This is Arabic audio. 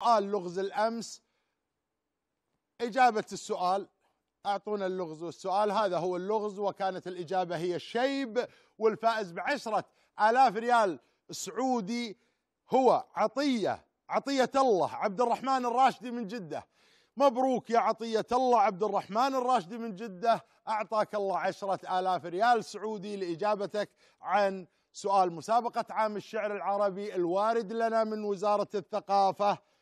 قال لغز الامس اجابه السؤال اعطونا اللغز والسؤال هذا هو اللغز وكانت الاجابه هي الشيب والفائز بعشره الاف ريال سعودي هو عطيه عطيه الله عبد الرحمن الراشدي من جده مبروك يا عطية الله عبد الرحمن الراشدي من جدة أعطاك الله عشرة آلاف ريال سعودي لإجابتك عن سؤال مسابقة عام الشعر العربي الوارد لنا من وزارة الثقافة